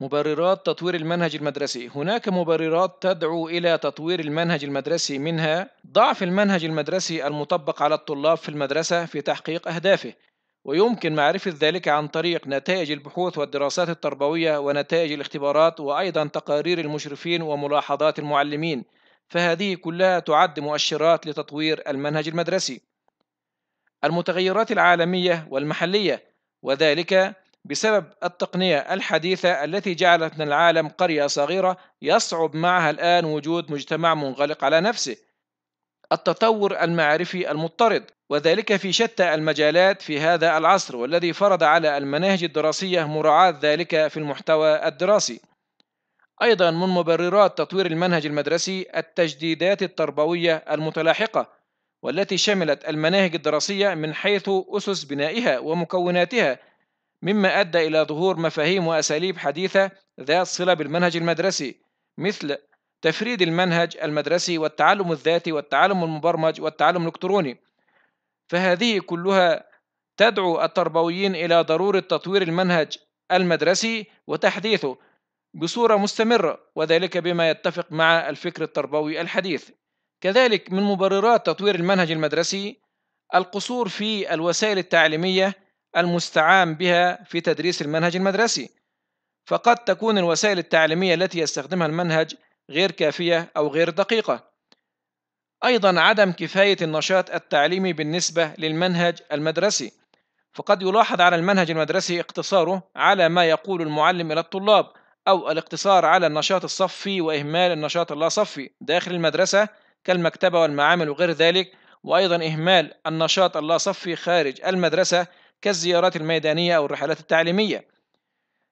مبررات تطوير المنهج المدرسي هناك مبررات تدعو إلى تطوير المنهج المدرسي منها ضعف المنهج المدرسي المطبق على الطلاب في المدرسة في تحقيق أهدافه ويمكن معرفة ذلك عن طريق نتائج البحوث والدراسات التربوية ونتائج الاختبارات وأيضا تقارير المشرفين وملاحظات المعلمين فهذه كلها تعد مؤشرات لتطوير المنهج المدرسي المتغيرات العالمية والمحلية وذلك بسبب التقنية الحديثة التي جعلت من العالم قرية صغيرة يصعب معها الآن وجود مجتمع منغلق على نفسه. التطور المعرفي المضطرد وذلك في شتى المجالات في هذا العصر والذي فرض على المناهج الدراسية مراعاة ذلك في المحتوى الدراسي. أيضا من مبررات تطوير المنهج المدرسي التجديدات التربوية المتلاحقة والتي شملت المناهج الدراسية من حيث أسس بنائها ومكوناتها مما أدى إلى ظهور مفاهيم وأساليب حديثة ذات صلة بالمنهج المدرسي مثل تفريد المنهج المدرسي والتعلم الذاتي والتعلم المبرمج والتعلم الإلكتروني فهذه كلها تدعو التربويين إلى ضرورة تطوير المنهج المدرسي وتحديثه بصورة مستمرة وذلك بما يتفق مع الفكر التربوي الحديث كذلك من مبررات تطوير المنهج المدرسي القصور في الوسائل التعليمية المستعان بها في تدريس المنهج المدرسي فقد تكون الوسائل التعليمية التي يستخدمها المنهج غير كافية أو غير دقيقة أيضا عدم كفاية النشاط التعليمي بالنسبة للمنهج المدرسي فقد يلاحظ على المنهج المدرسي اقتصاره على ما يقول المعلم إلى الطلاب أو الاقتصار على النشاط الصفي وإهمال النشاط اللاصفي داخل المدرسة كالمكتبة والمعامل وغير ذلك وأيضا إهمال النشاط اللاصفي خارج المدرسة كالزيارات الميدانية أو الرحلات التعليمية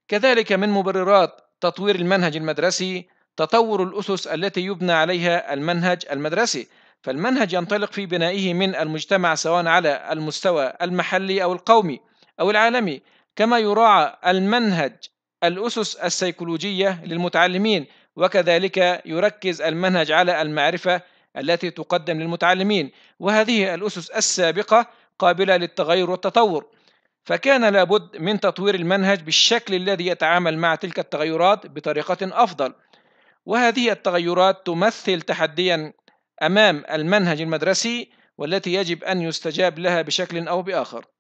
كذلك من مبررات تطوير المنهج المدرسي تطور الأسس التي يبنى عليها المنهج المدرسي فالمنهج ينطلق في بنائه من المجتمع سواء على المستوى المحلي أو القومي أو العالمي كما يراعى المنهج الأسس السيكولوجية للمتعلمين وكذلك يركز المنهج على المعرفة التي تقدم للمتعلمين وهذه الأسس السابقة قابلة للتغير والتطور فكان لابد من تطوير المنهج بالشكل الذي يتعامل مع تلك التغيرات بطريقة أفضل وهذه التغيرات تمثل تحديا أمام المنهج المدرسي والتي يجب أن يستجاب لها بشكل أو بآخر